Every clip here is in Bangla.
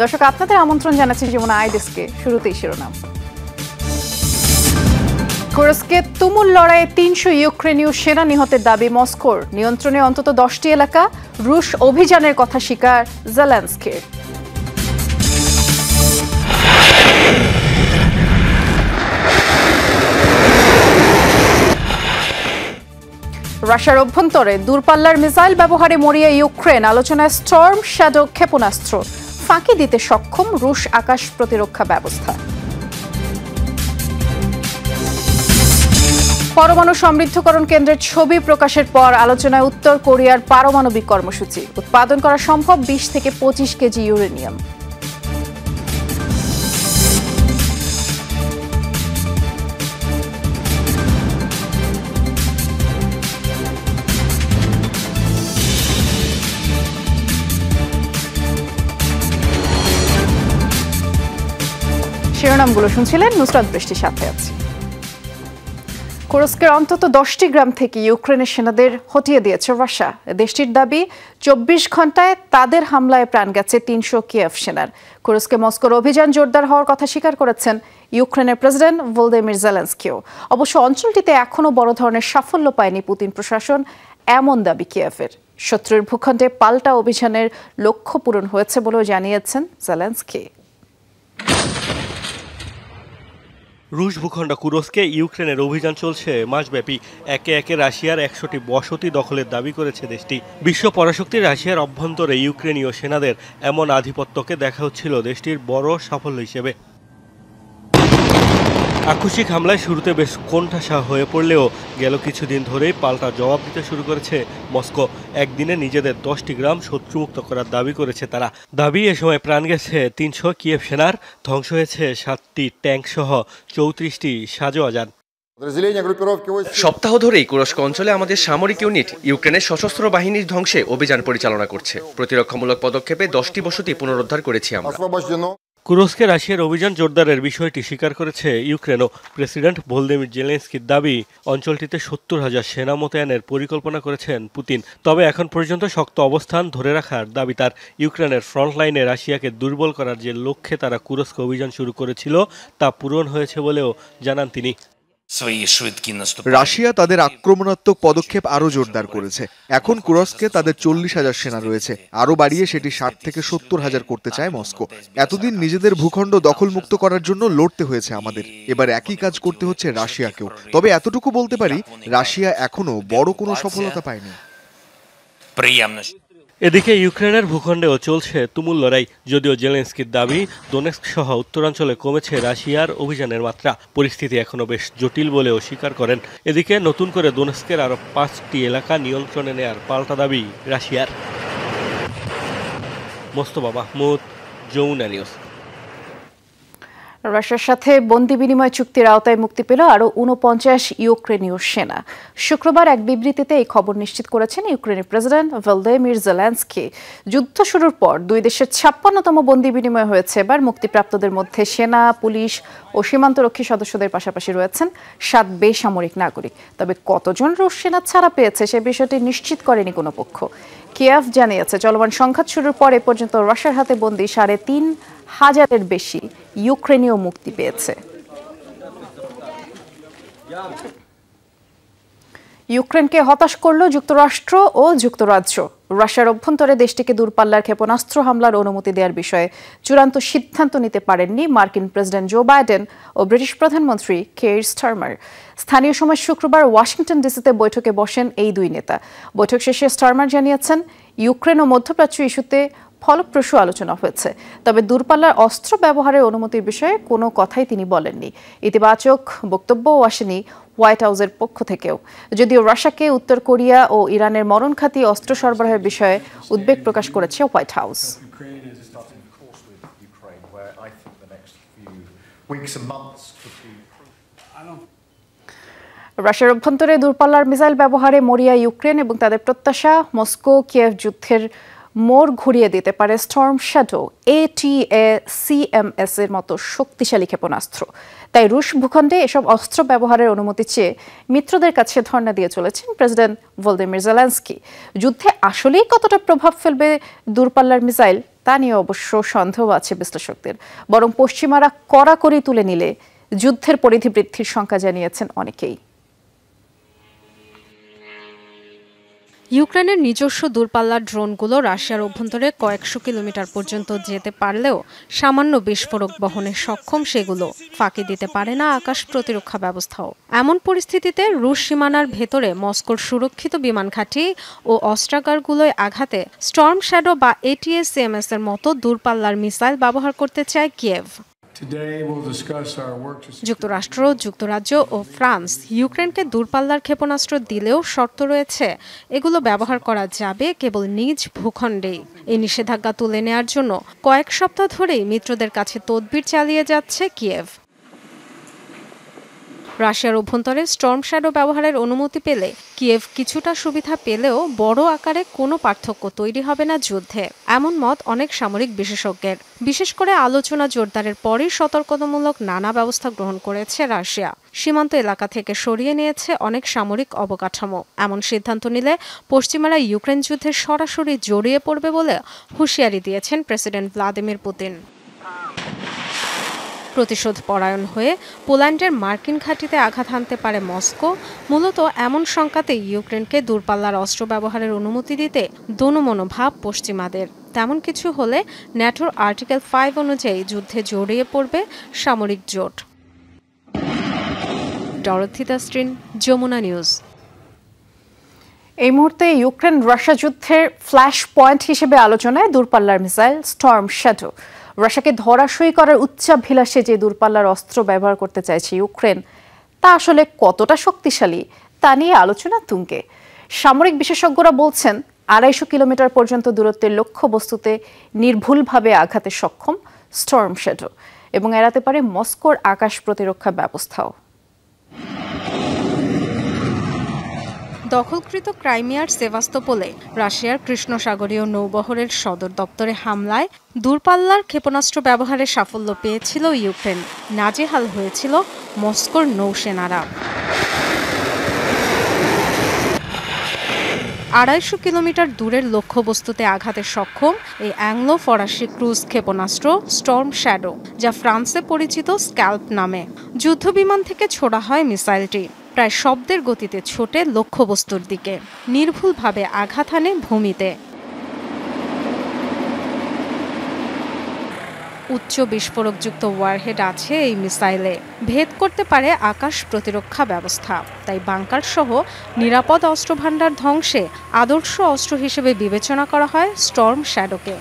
দর্শক আপনাদের আমন্ত্রণ জানাচ্ছি যেমন ডেস্কে শুরুতেই শিরোনাম কুরস্কে তুমুল লড়াইয়ে তিনশো ইউক্রেনীয় সেনা নিহতের দাবি মস্কোর নিয়ন্ত্রণে অন্তত দশটি এলাকা রুশ অভিযানের কথা স্বীকার জেলেন্সকির রাশিয়ার অভ্যন্তরে দূরপাল্লার মিসাইল ব্যবহারে মরিয়া ইউক্রেন আলোচনায় স্টর্ম শ্যাডো ক্ষেপণাস্ত্র ফাঁকি দিতে সক্ষম রুশ আকাশ প্রতিরক্ষা ব্যবস্থা পরমাণু সমৃদ্ধকরণ কেন্দ্রের ছবি প্রকাশের পর আলোচনায় উত্তর কোরিয়ার পারমাণবিক কর্মসূচি উৎপাদন করা সম্ভব বিশ থেকে পঁচিশ কেজি ইউরেনিয়াম শিরোনামগুলো শুনছিলেন নুসরাত বৃষ্টির সাথে আছি কুরস্কের অন্তত দশটি গ্রাম থেকে ইউক্রেনের সেনাদের হটিয়ে দিয়েছে রাশা দেশটির দাবি চব্বিশ ঘন্টায় তাদের হামলায় প্রাণ গেছে তিনশো কিয়েভ সেনার কুরস্কে মস্কোর অভিযান জোরদার হওয়ার কথা স্বীকার করেছেন ইউক্রেনের প্রেসিডেন্ট ভোলদেমির জেলেন্সকিও অবশ্য অঞ্চলটিতে এখনও বড় ধরনের সাফল্য পায়নি পুতিন প্রশাসন এমন দাবি কিয়েভের শত্রুর ভূখণ্ডে পাল্টা অভিযানের লক্ষ্য পূরণ হয়েছে বলেও জানিয়েছেন জেলেন্সকি রুশ ভূখণ্ড কুরস্কে ইউক্রেনের অভিযান চলছে মাসব্যাপী একে একে রাশিয়ার একশোটি বসতি দখলের দাবি করেছে দেশটি বিশ্ব পরাশক্তি রাশিয়ার অভ্যন্তরে ইউক্রেনীয় সেনাদের এমন আধিপত্যকে দেখা হচ্ছিল দেশটির বড় সাফল্য হিসেবে আকস্মিক হামলায় শুরুতে বেশ কোণঠাসা হয়ে পড়লেও গেল কিছুদিন ধরেই পাল্টা জবাব দিতে শুরু করেছে মস্কো একদিনে নিজেদের দশটি গ্রাম শত্রুমুক্ত করার দাবি করেছে তারা দাবি এ সময় প্রাণ গেছে তিনশো কিয়েভ সেনার ধ্বংস হয়েছে সাতটি ট্যাঙ্ক সহ চৌত্রিশটি সাজো আজান সপ্তাহ ধরেই কুরস্ক অঞ্চলে আমাদের সামরিক ইউনিট ইউক্রেনের সশস্ত্র বাহিনীর ধ্বংসে অভিযান পরিচালনা করছে প্রতিরক্ষামূলক পদক্ষেপে দশটি বসতি পুনরুদ্ধার করেছি আমরা কুরস্কে রাশিয়ার অভিযান জোরদারের বিষয়টি স্বীকার করেছে ইউক্রেনও প্রেসিডেন্ট ভোলদেমির জেলেন্সকির দাবি অঞ্চলটিতে সত্তর হাজার সেনা মোতায়েনের পরিকল্পনা করেছেন পুতিন তবে এখন পর্যন্ত শক্ত অবস্থান ধরে রাখার দাবি তার ইউক্রেনের ফ্রন্টলাইনে রাশিয়াকে দুর্বল করার যে লক্ষ্যে তারা কুরস্ক অভিযান শুরু করেছিল তা পূরণ হয়েছে বলেও জানান তিনি রাশিয়া তাদের আক্রমণাত্মক পদক্ষেপ আরও জোরদার করেছে এখন কুরস্কে তাদের চল্লিশ হাজার সেনা রয়েছে আরও বাড়িয়ে সেটি ষাট থেকে সত্তর হাজার করতে চায় মস্কো এতদিন নিজেদের ভূখণ্ড দখলমুক্ত করার জন্য লড়তে হয়েছে আমাদের এবার একই কাজ করতে হচ্ছে রাশিয়াকেও তবে এতটুকু বলতে পারি রাশিয়া এখনও বড় কোনো সফলতা পায়নি এদিকে ইউক্রেনের ভূখণ্ডেও চলছে তুমুল লড়াই যদিও জেলেন্সকির দাবি দোনেস্ক সহ উত্তরাঞ্চলে কমেছে রাশিয়ার অভিযানের মাত্রা পরিস্থিতি এখনও বেশ জটিল বলে অস্বীকার করেন এদিকে নতুন করে দোনেস্কের আরও পাঁচটি এলাকা নিয়ন্ত্রণে নেয়ার পাল্টা দাবি রাশিয়ার মোস্তবা মাহমুদ জৌনা নিউজ রাশিয়ার সাথে বন্দী বিনিময় চুক্তির আওতায় মুক্তি পেল আরও উনপঞ্চাশ ইউক্রেনীয় সেনা শুক্রবার এক বিবৃতিতে এই খবর নিশ্চিত করেছেন ইউক্রেনের প্রেসিডেন্ট ভ্লাদিমির জেলেন্সকি যুদ্ধ শুরুর পর দুই দেশের ছাপ্পান্নতম বন্দী বিনিময় হয়েছে এবার মুক্তিপ্রাপ্তদের মধ্যে সেনা পুলিশ ও সীমান্তরক্ষী সদস্যদের পাশাপাশি রয়েছেন সাত বেসামরিক নাগরিক তবে কতজন রুশ সেনা ছাড়া পেয়েছে সে বিষয়টি নিশ্চিত করেনি কোনো পক্ষ কিয়াভ জানিয়েছে চলমান সংঘাত শুরুর পর এ পর্যন্ত রাশিয়ার হাতে বন্দী সাড়ে তিন হাজারের বেশি ইউক্রেনীয় মুক্তি পেয়েছে ইউক্রেনকে হতাশ করল যুক্তরাষ্ট্র ও যুক্তরাজ্য রাশিয়ার অভ্যন্তরে দেশটিকে দূরপাল্লার ক্ষেপণাস্ত্র হামলার অনুমতি দেওয়ার বিষয়ে চূড়ান্ত সিদ্ধান্ত নিতে পারেননি মার্কিন প্রেসিডেন্ট জো বাইডেন ও ব্রিটিশ প্রধানমন্ত্রী কেয়ার স্টার্মার স্থানীয় সময় শুক্রবার ওয়াশিংটন ডিসিতে বৈঠকে বসেন এই দুই নেতা বৈঠক শেষে স্টার্মার জানিয়েছেন ইউক্রেন ও মধ্যপ্রাচ্য ইস্যুতে ফলপ্রসূ আলোচনা হয়েছে তবে দূরপাল্লার অস্ত্র ব্যবহারের অনুমতির বিষয়ে কোনো কথাই তিনি বলেননি ইতিবাচক বক্তব্যও আসেনি হোয়াইট হাউসের পক্ষ থেকেও যদিও রাশাকে উত্তর কোরিয়া ও ইরানের মরণখাতি অস্ত্র সরবরাহের বিষয়ে উদ্বেগ প্রকাশ করেছে হোয়াইট হাউস রাশিয়ার অভ্যন্তরে দূরপাল্লার মিসাইল ব্যবহারে মরিয়া ইউক্রেন এবং তাদের প্রত্যাশা মস্কো কিয়েভ যুদ্ধের মোড় ঘুরিয়ে দিতে পারে স্টর্ম শ্যাডো এটিএ সিএমএস এর মতো শক্তিশালী ক্ষেপণাস্ত্র তাই রুশ ভূখণ্ডে এসব অস্ত্র ব্যবহারের অনুমতি চেয়ে মিত্রদের কাছে ধর্ণা দিয়ে চলেছেন প্রেসিডেন্ট ভোলদিমির জেলেন্সকি যুদ্ধে আসলেই কতটা প্রভাব ফেলবে দূরপাল্লার মিসাইল তা নিয়ে অবশ্য সন্দেহ আছে বিশ্লেষকদের বরং পশ্চিমারা কড়াকড়ি তুলে নিলে যুদ্ধের পরিধি বৃদ্ধির সংখ্যা জানিয়েছেন অনেকেই ইউক্রেনের নিজস্ব দূরপাল্লার ড্রোনগুলো রাশিয়ার অভ্যন্তরে কয়েকশো কিলোমিটার পর্যন্ত যেতে পারলেও সামান্য বিস্ফোরক বহনে সক্ষম সেগুলো ফাঁকি দিতে পারে না আকাশ প্রতিরক্ষা ব্যবস্থাও এমন পরিস্থিতিতে রুশ সীমানার ভেতরে মস্কোর সুরক্ষিত বিমান ঘাঁটি ও অস্ত্রাগারগুলোয় আঘাতে স্টর্ম শ্যাডো বা এটিএস এর মতো দূরপাল্লার মিসাইল ব্যবহার করতে চায় কিয়েভ যুক্তরাষ্ট্র যুক্তরাজ্য ও ফ্রান্স ইউক্রেনকে দূরপাল্লার ক্ষেপণাস্ত্র দিলেও শর্ত রয়েছে এগুলো ব্যবহার করা যাবে কেবল নিজ ভূখণ্ডেই এই নিষেধাজ্ঞা তুলে নেয়ার জন্য কয়েক সপ্তাহ ধরেই মিত্রদের কাছে তদবির চালিয়ে যাচ্ছে কিয়েভ রাশিয়ার অভ্যন্তরে স্টর্ম শ্যাডো ব্যবহারের অনুমতি পেলে কিয়েভ কিছুটা সুবিধা পেলেও বড় আকারে কোনো পার্থক্য তৈরি হবে না যুদ্ধে এমন মত অনেক সামরিক বিশেষজ্ঞের বিশেষ করে আলোচনা জোরদারের পরই সতর্কতামূলক নানা ব্যবস্থা গ্রহণ করেছে রাশিয়া সীমান্ত এলাকা থেকে সরিয়ে নিয়েছে অনেক সামরিক অবকাঠামো এমন সিদ্ধান্ত নিলে পশ্চিমারা ইউক্রেন যুদ্ধে সরাসরি জড়িয়ে পড়বে বলে হুঁশিয়ারি দিয়েছেন প্রেসিডেন্ট ভ্লাদিমির পুতিন প্রতিশোধ পরায়ণ হয়ে পোল্যান্ডের মার্কিন ঘাঁটিতে আঘাত হানতে পারে মস্কো মূলত এমন সংকাতে ইউক্রেনকে দূরপাল্লার অস্ত্র ব্যবহারের অনুমতি দিতে দনুমনোভাব পশ্চিমাদের তেমন কিছু হলে ন্যাটোর আর্টিকেল ফাইভ অনুযায়ী যুদ্ধে জড়িয়ে পড়বে সামরিক জোট স্ট্রিন যমুনা নিউজ এই মুহূর্তে ইউক্রেন রাশিয়া যুদ্ধের ফ্ল্যাশ পয়েন্ট হিসেবে আলোচনায় দূরপাল্লার মিসাইল স্টর্ম শ্যাডো রাশিয়াকে ধরাশয়ী করার উচ্চাভিলাষে যে দূরপাল্লার অস্ত্র ব্যবহার করতে চাইছে ইউক্রেন তা আসলে কতটা শক্তিশালী তা নিয়ে আলোচনা তুঙ্গে সামরিক বিশেষজ্ঞরা বলছেন আড়াইশো কিলোমিটার পর্যন্ত দূরত্বের লক্ষ্যবস্তুতে নির্ভুলভাবে আঘাতে সক্ষম স্টর্ম শেডো এবং এড়াতে পারে মস্কোর আকাশ প্রতিরক্ষা ব্যবস্থাও দখলকৃত ক্রাইমিয়ার সেভাস্তোপোলে রাশিয়ার কৃষ্ণসাগরীয় নৌবহরের সদর দপ্তরে হামলায় দূরপাল্লার ক্ষেপণাস্ত্র ব্যবহারে সাফল্য পেয়েছিল ইউক্রেন নাজেহাল হয়েছিল মস্কোর নৌসেনারা আড়াইশো কিলোমিটার দূরের লক্ষ্যবস্তুতে আঘাতে সক্ষম এই অ্যাংলো ফরাসি ক্রুজ ক্ষেপণাস্ত্র স্টর্ম শ্যাডো যা ফ্রান্সে পরিচিত স্ক্যাল্প নামে যুদ্ধবিমান থেকে ছোড়া হয় মিসাইলটি প্রায় শব্দের গতিতে ছোটে লক্ষ্যবস্তুর দিকে নির্ভুলভাবে আঘাত হানে ভূমিতে উচ্চ বিস্ফোরকযুক্ত ওয়ারহেড আছে এই মিসাইলে ভেদ করতে পারে আকাশ প্রতিরক্ষা ব্যবস্থা তাই বাংকার সহ নিরাপদ অস্ত্রভাণ্ডার ধ্বংসে আদর্শ অস্ত্র হিসেবে বিবেচনা করা হয় স্টর্ম শ্যাডোকে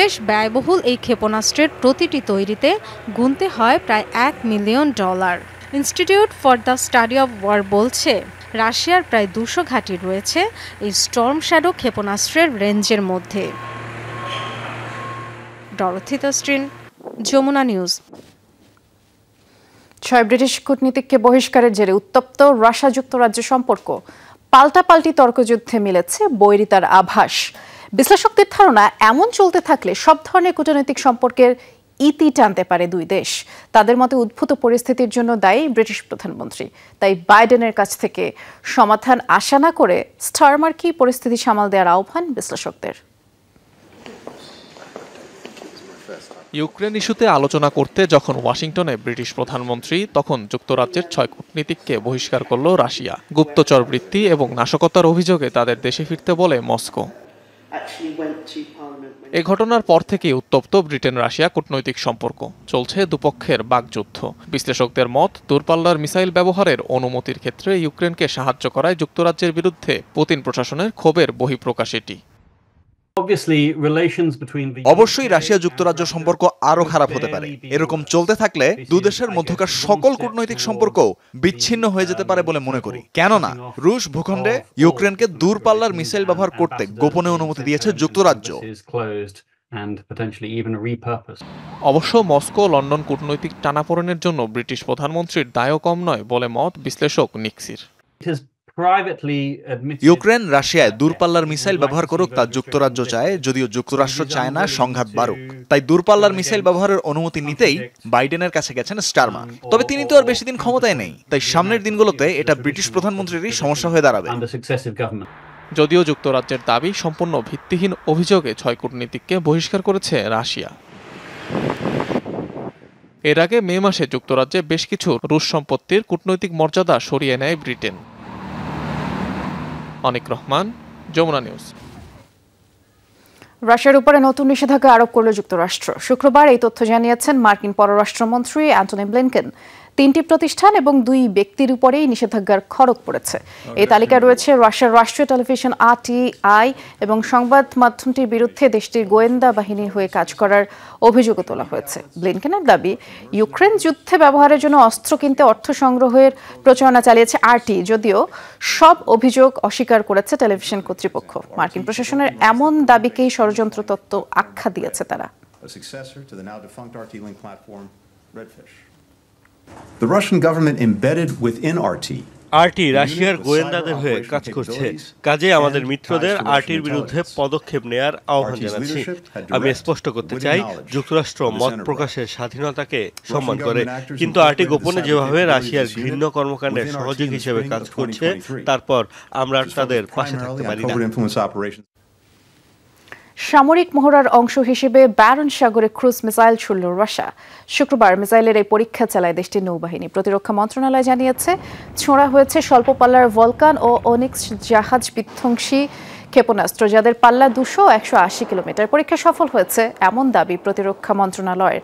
বেশ ব্যয়বহুল এই ক্ষেপণাস্ত্রের প্রতিটি তৈরিতে গুনতে হয় প্রায় এক million dollar institute for the study of war বলছে রাশিয়ার প্রায় দুশো ঘাঁটি রয়েছে এই স্টর্ম শ্যাডো ক্ষেপণাস্ত্রের রেঞ্জের মধ্যে ডরথিতস্ট্রিন যমুনা নিউজ ছয় ব্রিটিশ কূটনীতিককে বহিষ্কারের জেরে উত্তপ্ত রাশিয়া যুক্তরাজ্য সম্পর্ক পাল্টাপাল্টি তর্কযুদ্ধে মিলেছে বৈরিতার আভাস বিশ্লেষকদের ধারণা এমন চলতে থাকলে সব ধরনের কূটনৈতিক সম্পর্কের ইতি টানতে পারে দুই দেশ তাদের মতে উদ্ভূত পরিস্থিতির জন্য দায়ী ব্রিটিশ প্রধানমন্ত্রী তাই বাইডেনের কাছ থেকে সমাধান আশা না করে স্টারমার কি পরিস্থিতি সামাল দেওয়ার আহ্বান বিশ্লেষকদের ইউক্রেন ইস্যুতে আলোচনা করতে যখন ওয়াশিংটনে ব্রিটিশ প্রধানমন্ত্রী তখন যুক্তরাজ্যের ছয় কূটনীতিককে বহিষ্কার করল রাশিয়া গুপ্তচরবৃত্তি এবং নাশকতার অভিযোগে তাদের দেশে ফিরতে বলে মস্কো এ ঘটনার পর থেকেই উত্তপ্ত ব্রিটেন রাশিয়া কূটনৈতিক সম্পর্ক চলছে দুপক্ষের বাগযুদ্ধ বিশ্লেষকদের মত দূরপাল্লার মিসাইল ব্যবহারের অনুমতির ক্ষেত্রে ইউক্রেনকে সাহায্য করায় যুক্তরাজ্যের বিরুদ্ধে পুতিন প্রশাসনের ক্ষোভের বহিঃপ্রকাশ এটি অবশ্যই রাশিয়া যুক্তরাজ্য সম্পর্ক আরও খারাপ হতে পারে এরকম চলতে থাকলে দুদেশের মধ্যকার সকল কূটনৈতিক সম্পর্ক বিচ্ছিন্ন হয়ে যেতে পারে বলে মনে করি কেননা রুশ ভূখণ্ডে ইউক্রেনকে দূরপাল্লার মিসাইল ব্যবহার করতে গোপনে অনুমতি দিয়েছে যুক্তরাজ্য অবশ্য মস্কো লন্ডন কূটনৈতিক টানাপোড়েনের জন্য ব্রিটিশ প্রধানমন্ত্রীর দায়ও কম নয় বলে মত বিশ্লেষক নিক্সির ইউক্রেন রাশিয়ায় দূরপাল্লার মিসাইল ব্যবহার করুক তা যুক্তরাজ্য চায় যদিও যুক্তরাষ্ট্র চায় না সংঘাত বাড়ুক তাই দূরপাল্লার মিসাইল ব্যবহারের অনুমতি নিতেই বাইডেনের কাছে গেছেন স্টারমার তবে তিনি তো আর বেশি দিন ক্ষমতায় নেই তাই সামনের দিনগুলোতে এটা ব্রিটিশ প্রধানমন্ত্রীরই সমস্যা হয়ে দাঁড়াবে যদিও যুক্তরাজ্যের দাবি সম্পূর্ণ ভিত্তিহীন অভিযোগে ছয় কূটনীতিককে বহিষ্কার করেছে রাশিয়া এর আগে মে মাসে যুক্তরাজ্যে বেশ কিছু রুশ সম্পত্তির কূটনৈতিক মর্যাদা সরিয়ে নেয় ব্রিটেন অনিক রহমান যমুনা নিউজ রাশিয়ার উপরে নতুন নিষেধাজ্ঞা আরোপ করল যুক্তরাষ্ট্র শুক্রবার এই তথ্য জানিয়েছেন মার্কিন পররাষ্ট্রমন্ত্রী অ্যান্টনি ব্লিনকেন তিনটি প্রতিষ্ঠান এবং দুই ব্যক্তির উপরেই নিষেধাজ্ঞার খড়ক পড়েছে আচ্ছা। এই তালিকায় রয়েছে রাশিয়ার রাষ্ট্রীয় টেলিভিশন আরটিআই এবং সংবাদ মাধ্যমটির বিরুদ্ধে দেশটির গোয়েন্দা বাহিনীর হয়ে কাজ করার অভিযোগও তোলা হয়েছে ব্লিনকেনের দাবি ইউক্রেন যুদ্ধে ব্যবহারের জন্য অস্ত্র কিনতে অর্থ সংগ্রহের প্রচারণা চালিয়েছে আরটি যদিও সব অভিযোগ অস্বীকার করেছে টেলিভিশন কর্তৃপক্ষ মার্কিন প্রশাসনের এমন দাবিকেই ষড়যন্ত্র তত্ত্ব আখ্যা দিয়েছে তারা a successor to the now defunct RT Link platform, Redfish. The Russian government embedded within RT RT রাশিয়ার গোয়েন্দাদের হয়ে কাজ করছে কাজে আমাদের মিত্রদের আরটির বিরুদ্ধে পদক্ষেপ নেয়ার আহ্বান জানাচ্ছি আমি স্পষ্ট করতে চাই যুক্তরাষ্ট্র মত প্রকাশের স্বাধীনতাকে সম্মান করে কিন্তু আরটি গোপনে যেভাবে রাশিয়ার ঘৃণ্য কর্মকাণ্ডের সহযোগী হিসেবে কাজ করছে তারপর আমরা তাদের পাশে থাকতে পারি না সামরিক মহড়ার অংশ হিসেবে ব্যারন সাগরে ক্রুজ মিসাইল ছুড়ল রাশা শুক্রবার মিসাইলের এই পরীক্ষা চালায় দেশটির নৌবাহিনী প্রতিরক্ষা মন্ত্রণালয় জানিয়েছে ছোঁড়া হয়েছে স্বল্প পাল্লার ভলকান ও অনিক্স জাহাজ বিধ্বংসী ক্ষেপণাস্ত্র যাদের পাল্লা দুশো একশো আশি কিলোমিটার পরীক্ষা সফল হয়েছে এমন দাবি প্রতিরক্ষা মন্ত্রণালয়ের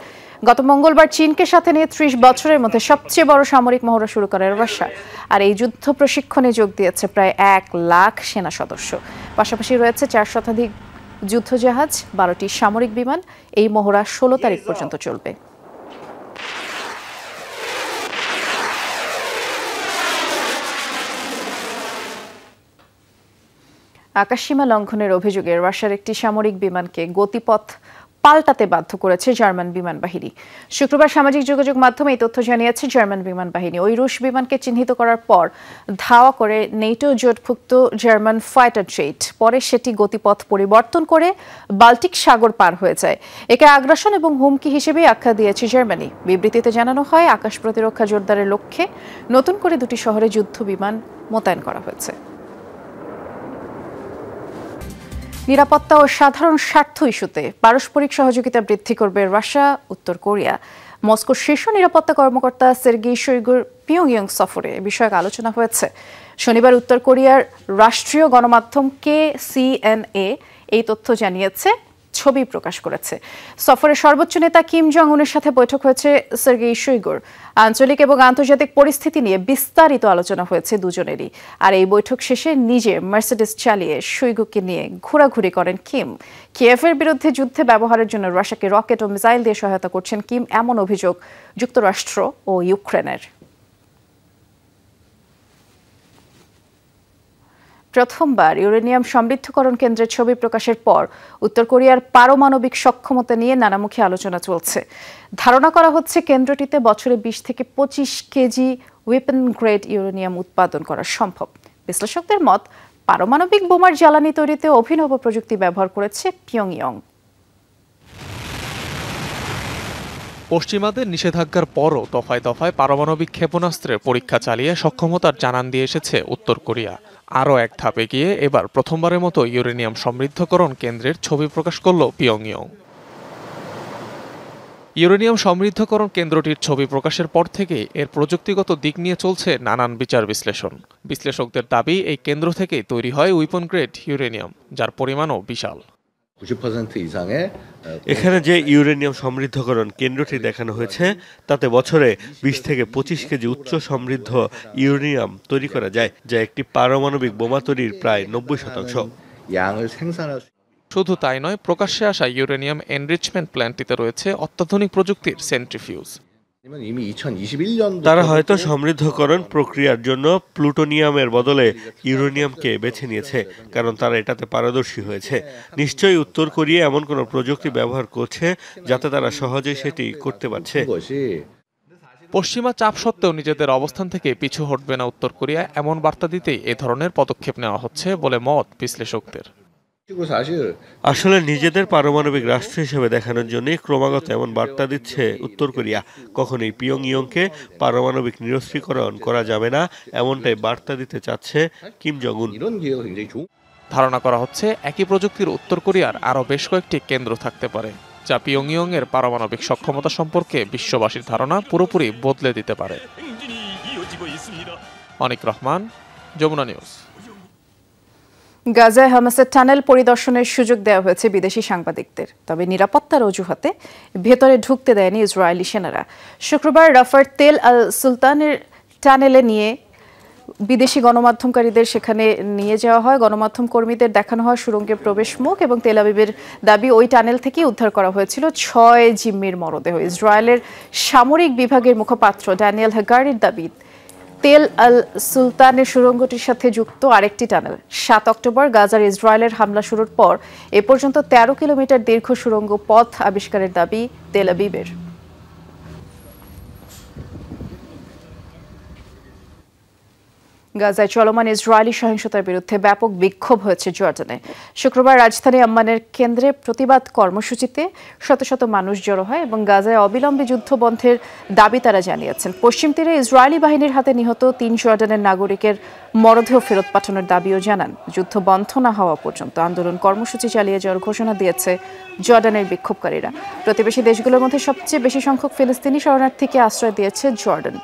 গত মঙ্গলবার চীনকে সাথে নিয়ে ত্রিশ বছরের মধ্যে সবচেয়ে বড় সামরিক মহড়া শুরু করে রাশিয়া আর এই যুদ্ধ প্রশিক্ষণে যোগ দিয়েছে প্রায় এক লাখ সেনা সদস্য পাশাপাশি রয়েছে চার শতাধিক যুদ্ধজাহাজ বারোটি সামরিক বিমান এই মহড়া ষোলো তারিখ পর্যন্ত চলবে আকাশসীমা লঙ্ঘনের অভিযোগে রাশিয়ার একটি সামরিক বিমানকে গতিপথ পাল্টাতে বাধ্য করেছে জার্মান বিমান বাহিনী শুক্রবার সামাজিক যোগাযোগ মাধ্যমে এই তথ্য জানিয়েছে জার্মান বিমান বাহিনী ওই রুশ বিমানকে চিহ্নিত করার পর ধাওয়া করে নেটো জোটভুক্ত জার্মান ফাইটার জেট পরে সেটি গতিপথ পরিবর্তন করে বাল্টিক সাগর পার হয়ে যায় একে আগ্রাসন এবং হুমকি হিসেবে আখ্যা দিয়েছে জার্মানি বিবৃতিতে জানানো হয় আকাশ প্রতিরক্ষা জোরদারের লক্ষ্যে নতুন করে দুটি শহরে যুদ্ধ বিমান মোতায়েন করা হয়েছে নিরাপত্তা ও সাধারণ স্বার্থ ইস্যুতে পারস্পরিক সহযোগিতা বৃদ্ধি করবে রাশিয়া উত্তর কোরিয়া মস্কো শীর্ষ নিরাপত্তা কর্মকর্তা সের্গি শৈগুর পিয়ং সফরে বিষয়ক আলোচনা হয়েছে শনিবার উত্তর কোরিয়ার রাষ্ট্রীয় গণমাধ্যম কে সিএনএ এই তথ্য জানিয়েছে ছবি প্রকাশ করেছে সফরের সর্বোচ্চ নেতা কিম জং উনের সাথে বৈঠক হয়েছে সার্গেই শৈগুর আঞ্চলিক এবং আন্তর্জাতিক পরিস্থিতি নিয়ে বিস্তারিত আলোচনা হয়েছে দুজনেরই আর এই বৈঠক শেষে নিজে মার্সিডিস চালিয়ে শৈগুকে নিয়ে ঘোরাঘুরি করেন কিম কিয়েফের বিরুদ্ধে যুদ্ধে ব্যবহারের জন্য রাশিয়াকে রকেট ও মিসাইল দিয়ে সহায়তা করছেন কিম এমন অভিযোগ যুক্তরাষ্ট্র ও ইউক্রেনের প্রথমবার ইউরেনিয়াম সমৃদ্ধকরণ কেন্দ্রের ছবি প্রকাশের পর উত্তর কোরিয়ার পারমাণবিক সক্ষমতা নিয়ে নানামুখী আলোচনা চলছে ধারণা করা হচ্ছে কেন্দ্রটিতে বছরে বিশ থেকে পঁচিশ কেজি ওয়েপন গ্রেড ইউরেনিয়াম উৎপাদন করা সম্ভব বিশ্লেষকদের মত পারমাণবিক বোমার জ্বালানি তৈরিতে অভিনব প্রযুক্তি ব্যবহার করেছে পিয়ংইয়ং পশ্চিমাদের নিষেধাজ্ঞার পরও দফায় দফায় পারমাণবিক ক্ষেপণাস্ত্রের পরীক্ষা চালিয়ে সক্ষমতার জানান দিয়ে এসেছে উত্তর কোরিয়া আরও এক ধাপে গিয়ে এবার প্রথমবারের মতো ইউরেনিয়াম সমৃদ্ধকরণ কেন্দ্রের ছবি প্রকাশ করল পিয়ংইয়ং ইউরেনিয়াম সমৃদ্ধকরণ কেন্দ্রটির ছবি প্রকাশের পর থেকে এর প্রযুক্তিগত দিক নিয়ে চলছে নানান বিচার বিশ্লেষণ বিশ্লেষকদের দাবি এই কেন্দ্র থেকেই তৈরি হয় উইপন গ্রেড ইউরেনিয়াম যার পরিমাণও বিশাল এখানে যে ইউরেনিয়াম সমৃদ্ধকরণ কেন্দ্রটি দেখানো হয়েছে তাতে বছরে বিশ থেকে পঁচিশ কেজি উচ্চ সমৃদ্ধ ইউরেনিয়াম তৈরি করা যায় যা একটি পারমাণবিক বোমা তৈরির প্রায় নব্বই শতাংশ শুধু তাই নয় প্রকাশ্যে আসা ইউরেনিয়াম এনরিচমেন্ট প্ল্যান্টটিতে রয়েছে অত্যাধুনিক প্রযুক্তির সেন্ট্রিফিউজ তারা হয়তো সমৃদ্ধকরণ প্রক্রিয়ার জন্য প্লুটোনিয়ামের বদলে ইউরেনিয়ামকে বেছে নিয়েছে কারণ তারা এটাতে পারদর্শী হয়েছে হ্যাঁ, নিশ্চয়ই উত্তর কোরিয়া এমন কোনো প্রযুক্তি ব্যবহার করছে যাতে তারা সহজে সেটি করতে পারছে পশ্চিমা চাপ সত্ত্বেও নিজেদের অবস্থান থেকে পিছু হটবে না উত্তর কোরিয়া এমন বার্তা দিতেই এ ধরনের পদক্ষেপ নেওয়া হচ্ছে বলে মত বিশ্লেষকদের আসলে নিজেদের পারমাণবিক রাষ্ট্র হিসেবে দেখানোর জন্য ক্রমাগত এমন বার্তা দিচ্ছে উত্তর কোরিয়া কখনোই পিয়ংইয়ংকে পারমাণবিক নিরস্ত্রীকরণ করা যাবে না এমনটাই বার্তা দিতে চাচ্ছে কিম জং ধারণা করা হচ্ছে একই প্রযুক্তির উত্তর কোরিয়ার আরও বেশ কয়েকটি কেন্দ্র থাকতে পারে যা পিয়ংইয়ং এর পারমাণবিক সক্ষমতা সম্পর্কে বিশ্ববাসীর ধারণা পুরোপুরি বদলে দিতে পারে অনিক রহমান যমুনা নিউজ গাজায় হামাসের টানেল পরিদর্শনের সুযোগ দেওয়া হয়েছে বিদেশি সাংবাদিকদের তবে নিরাপত্তার অজুহাতে ভেতরে ঢুকতে দেয়নি ইসরায়েলি সেনারা শুক্রবার রাফার তেল আল সুলতানের টানেলে নিয়ে বিদেশি গণমাধ্যমকারীদের সেখানে নিয়ে যাওয়া হয় গণমাধ্যম কর্মীদের দেখানো হয় সুরঙ্গের প্রবেশ মুখ এবং তেল আবিবের দাবি ওই টানেল থেকেই উদ্ধার করা হয়েছিল ছয় জিম্মির মরদেহ ইসরায়েলের সামরিক বিভাগের মুখপাত্র ড্যানিয়েল হাগারির দাবি তেল আল সুলতানের সুরঙ্গটির সাথে যুক্ত আরেকটি টানেল সাত অক্টোবর গাজার ইসরায়েলের হামলা শুরুর পর এ পর্যন্ত তেরো কিলোমিটার দীর্ঘ সুরঙ্গ পথ আবিষ্কারের দাবি তেল আবিবের গাজায় চলমান ইসরায়েলি সহিংসতার বিরুদ্ধে ব্যাপক বিক্ষোভ হয়েছে জর্ডানে শুক্রবার রাজধানী আম্মানের কেন্দ্রে প্রতিবাদ কর্মসূচিতে শত শত মানুষ জড়ো হয় এবং গাজায় অবিলম্বে যুদ্ধ বন্ধের দাবি তারা জানিয়েছেন পশ্চিম তীরে ইসরায়েলি বাহিনীর হাতে নিহত তিন জর্ডানের নাগরিকের মরদেহ ফেরত পাঠানোর দাবিও জানান যুদ্ধ বন্ধ না হওয়া পর্যন্ত আন্দোলন কর্মসূচি চালিয়ে যাওয়ার ঘোষণা দিয়েছে জর্ডানের বিক্ষোভকারীরা প্রতিবেশী দেশগুলোর মধ্যে সবচেয়ে বেশি সংখ্যক ফিলিস্তিনি শরণার্থীকে আশ্রয় দিয়েছে জর্ডান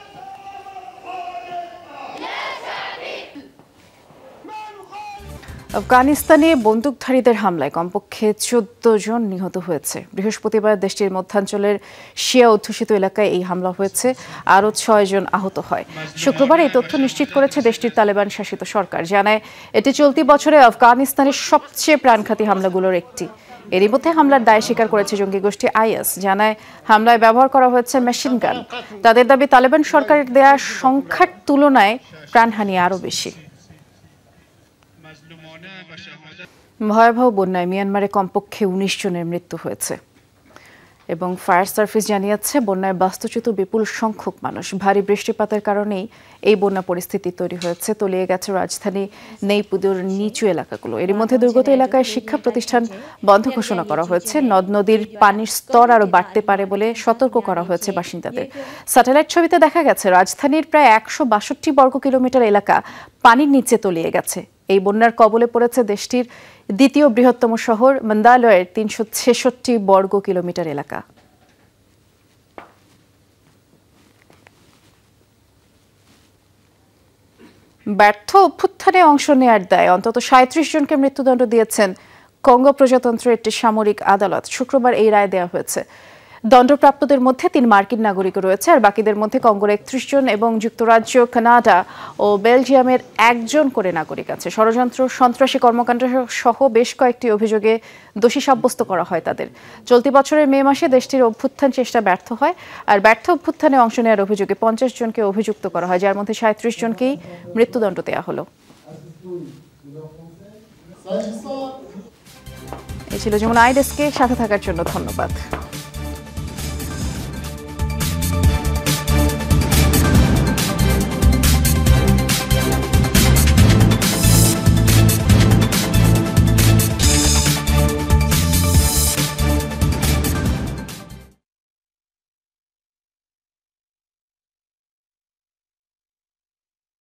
আফগানিস্তানে বন্দুকধারীদের হামলায় কমপক্ষে চোদ্দ জন নিহত হয়েছে বৃহস্পতিবার দেশটির মধ্যাঞ্চলের শিয়া অধ্যুষিত এলাকায় এই হামলা হয়েছে আরও ছয় জন আহত হয় শুক্রবার এই তথ্য নিশ্চিত করেছে দেশটির তালেবান শাসিত সরকার জানায় এটি চলতি বছরে আফগানিস্তানের সবচেয়ে প্রাণঘাতী হামলাগুলোর একটি এরই মধ্যে হামলার দায় স্বীকার করেছে জঙ্গি গোষ্ঠী আইএস জানায় হামলায় ব্যবহার করা হয়েছে মেশিন গান তাদের দাবি তালেবান সরকারের দেয়া সংখ্যার তুলনায় প্রাণহানি আরও বেশি ভয়াবহ বন্যায় মিয়ানমারে কমপক্ষে উনিশ জনের মৃত্যু হয়েছে এবং ফায়ার সার্ভিস জানিয়েছে বন্যায় বাস্তুচ্যুত বিপুল সংখ্যক মানুষ ভারী বৃষ্টিপাতের কারণেই এই বন্যা পরিস্থিতি তৈরি হয়েছে তলিয়ে গেছে রাজধানী নেইপুদুর নিচু এলাকাগুলো এর মধ্যে দুর্গত এলাকায় শিক্ষা প্রতিষ্ঠান বন্ধ ঘোষণা করা হয়েছে নদ নদীর পানির স্তর আরও বাড়তে পারে বলে সতর্ক করা হয়েছে বাসিন্দাদের স্যাটেলাইট ছবিতে দেখা গেছে রাজধানীর প্রায় একশো বাষট্টি বর্গ কিলোমিটার এলাকা পানির নিচে তলিয়ে গেছে এই বন্যার কবলে পড়েছে দেশটির দ্বিতীয় বৃহত্তম শহর মন্দালয়ের তিনশো ছেষট্টি বর্গ কিলোমিটার এলাকা ব্যর্থ অভ্যুত্থানে অংশ নেয়ার দায় অন্তত সাঁত্রিশ জনকে মৃত্যুদণ্ড দিয়েছেন কঙ্গো প্রজাতন্ত্রের একটি সামরিক আদালত শুক্রবার এই রায় দেওয়া হয়েছে দণ্ডপ্রাপ্তদের মধ্যে তিন মার্কিন নাগরিক রয়েছে আর বাকিদের মধ্যে কঙ্গোর একত্রিশ জন এবং যুক্তরাজ্য কানাডা ও বেলজিয়ামের একজন করে নাগরিক আছে ষড়যন্ত্র সন্ত্রাসী কর্মকাণ্ড সহ বেশ কয়েকটি অভিযোগে দোষী সাব্যস্ত করা হয় তাদের চলতি বছরের মে মাসে দেশটির অভ্যুত্থান চেষ্টা ব্যর্থ হয় আর ব্যর্থ অভ্যুত্থানে অংশ নেওয়ার অভিযোগে পঞ্চাশ জনকে অভিযুক্ত করা হয় যার মধ্যে সাঁত্রিশ জনকেই মৃত্যুদণ্ড দেওয়া হলো এ ছিল যেমন আইডেস্কে সাথে থাকার জন্য ধন্যবাদ